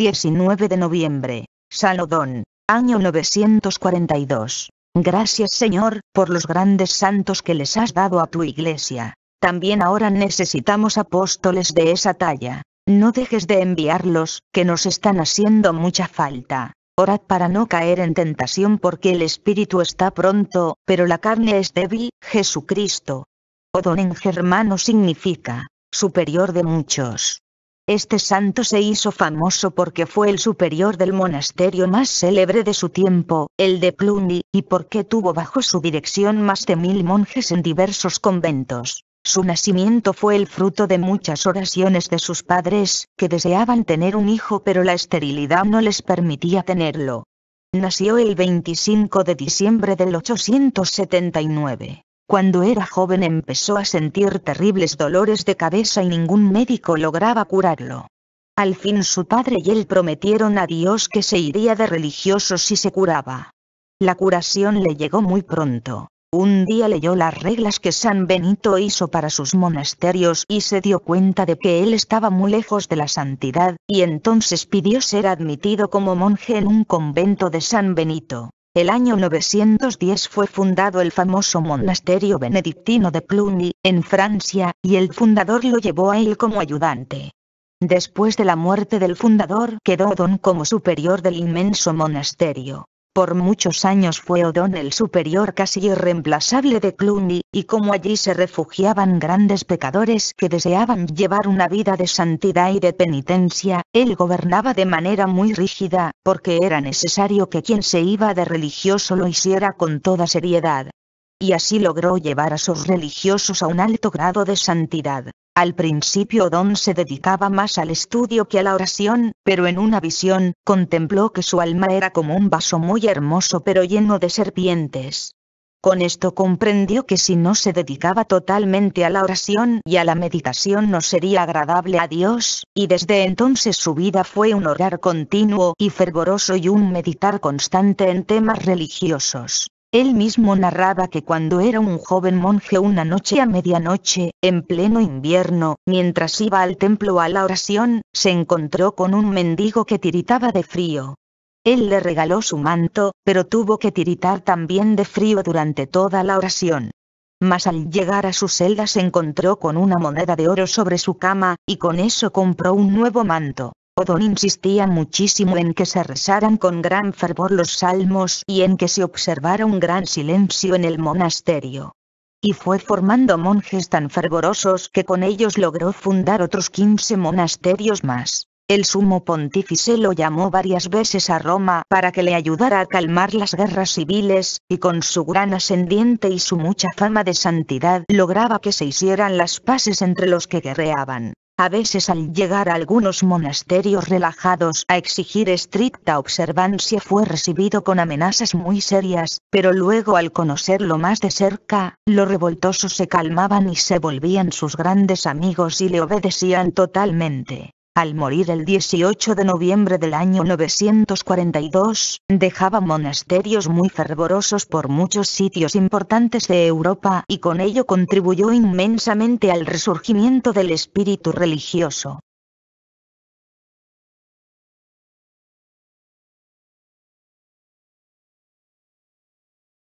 19 de noviembre. Salodón. Año 942. Gracias Señor, por los grandes santos que les has dado a tu iglesia. También ahora necesitamos apóstoles de esa talla. No dejes de enviarlos, que nos están haciendo mucha falta. Orad para no caer en tentación porque el espíritu está pronto, pero la carne es débil, Jesucristo. Odón en germano significa, superior de muchos. Este santo se hizo famoso porque fue el superior del monasterio más célebre de su tiempo, el de Plumy, y porque tuvo bajo su dirección más de mil monjes en diversos conventos. Su nacimiento fue el fruto de muchas oraciones de sus padres, que deseaban tener un hijo pero la esterilidad no les permitía tenerlo. Nació el 25 de diciembre del 879. Cuando era joven empezó a sentir terribles dolores de cabeza y ningún médico lograba curarlo. Al fin su padre y él prometieron a Dios que se iría de religioso si se curaba. La curación le llegó muy pronto. Un día leyó las reglas que San Benito hizo para sus monasterios y se dio cuenta de que él estaba muy lejos de la santidad, y entonces pidió ser admitido como monje en un convento de San Benito. El año 910 fue fundado el famoso monasterio benedictino de Cluny, en Francia, y el fundador lo llevó a él como ayudante. Después de la muerte del fundador quedó don como superior del inmenso monasterio. Por muchos años fue Odón el superior casi irreemplazable de Cluny, y como allí se refugiaban grandes pecadores que deseaban llevar una vida de santidad y de penitencia, él gobernaba de manera muy rígida, porque era necesario que quien se iba de religioso lo hiciera con toda seriedad. Y así logró llevar a sus religiosos a un alto grado de santidad. Al principio Don se dedicaba más al estudio que a la oración, pero en una visión, contempló que su alma era como un vaso muy hermoso pero lleno de serpientes. Con esto comprendió que si no se dedicaba totalmente a la oración y a la meditación no sería agradable a Dios, y desde entonces su vida fue un orar continuo y fervoroso y un meditar constante en temas religiosos. Él mismo narraba que cuando era un joven monje una noche a medianoche, en pleno invierno, mientras iba al templo a la oración, se encontró con un mendigo que tiritaba de frío. Él le regaló su manto, pero tuvo que tiritar también de frío durante toda la oración. Mas al llegar a su celda se encontró con una moneda de oro sobre su cama, y con eso compró un nuevo manto don insistía muchísimo en que se rezaran con gran fervor los salmos y en que se observara un gran silencio en el monasterio. Y fue formando monjes tan fervorosos que con ellos logró fundar otros 15 monasterios más. El sumo pontífice lo llamó varias veces a Roma para que le ayudara a calmar las guerras civiles, y con su gran ascendiente y su mucha fama de santidad lograba que se hicieran las paces entre los que guerreaban a veces al llegar a algunos monasterios relajados a exigir estricta observancia fue recibido con amenazas muy serias, pero luego al conocerlo más de cerca, los revoltosos se calmaban y se volvían sus grandes amigos y le obedecían totalmente. Al morir el 18 de noviembre del año 942, dejaba monasterios muy fervorosos por muchos sitios importantes de Europa y con ello contribuyó inmensamente al resurgimiento del espíritu religioso.